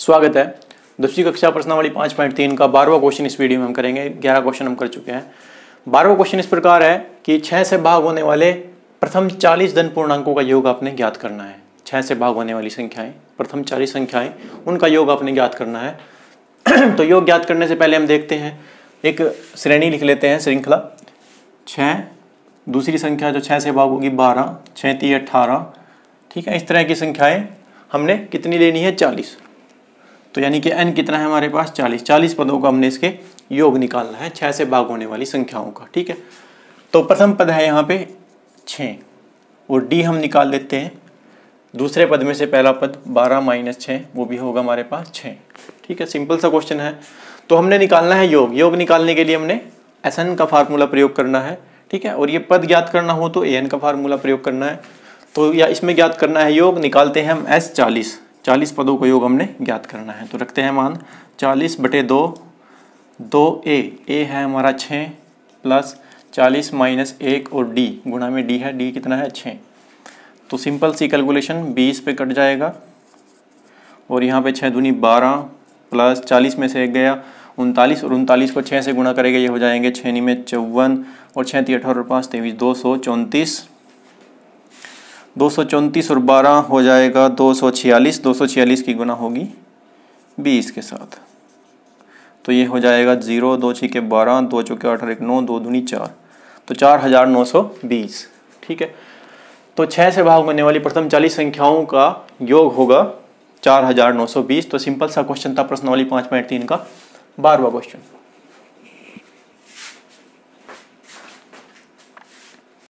स्वागत है दसवीं कक्षा वाली पाँच पॉइंट तीन का बारहवा क्वेश्चन इस वीडियो में हम करेंगे ग्यारह क्वेश्चन हम कर चुके हैं बारहवा क्वेश्चन इस प्रकार है कि छः से भाग होने वाले प्रथम चालीस धन पूर्णांकों का योग आपने ज्ञात करना है छः से भाग होने वाली संख्याएं प्रथम चालीस संख्याएं उनका योग आपने ज्ञात करना है तो योग ज्ञात करने से पहले हम देखते हैं एक श्रेणी लिख लेते हैं श्रृंखला छः दूसरी संख्या जो छः से भाग होगी बारह छः ती अट्ठारह ठीक है इस तरह की संख्याएँ हमने कितनी लेनी है चालीस तो यानी कि एन कितना है हमारे पास चालीस चालीस पदों का हमने इसके योग निकालना है छः से भाग होने वाली संख्याओं का ठीक है तो प्रथम पद है यहाँ पे छ और डी हम निकाल देते हैं दूसरे पद में से पहला पद बारह माइनस छः वो भी होगा हमारे पास छः ठीक है सिंपल सा क्वेश्चन है तो हमने निकालना है योग योग निकालने के लिए हमने एस एन का फार्मूला प्रयोग करना है ठीक है और ये पद ज्ञात करना हो तो ए एन का फार्मूला प्रयोग करना है तो या इसमें ज्ञात करना है योग निकालते हैं हम एस चालीस 40 पदों का योग हमने ज्ञात करना है तो रखते हैं मान 40 बटे दो दो ए ए है हमारा छः प्लस चालीस माइनस एक और डी गुणा में डी है डी कितना है छः तो सिंपल सी कैलकुलेशन बीस पे कट जाएगा और यहाँ पे छः दूनी बारह प्लस चालीस में से एक गया उनतालीस और उनतालीस को छः से गुणा करेगा ये हो जाएंगे छः नी में चौवन और छः तीन अठारह और पाँच तेईस दो सौ चौंतीस दो सौ चौंतीस और बारह हो जाएगा दो सौ छियालीस दो सौ छियालीस की गुना होगी बीस के साथ तो ये हो जाएगा ज़ीरो दो छः के बारह दो चौके आठ एक नौ दो दूनी चार तो चार हज़ार नौ सौ बीस ठीक है तो छः से भाग होने वाली प्रथम चालीस संख्याओं का योग होगा चार हज़ार नौ सौ बीस तो सिंपल सा क्वेश्चन था प्रश्न वाली पाँच पॉइंट तीन का बारहवा क्वेश्चन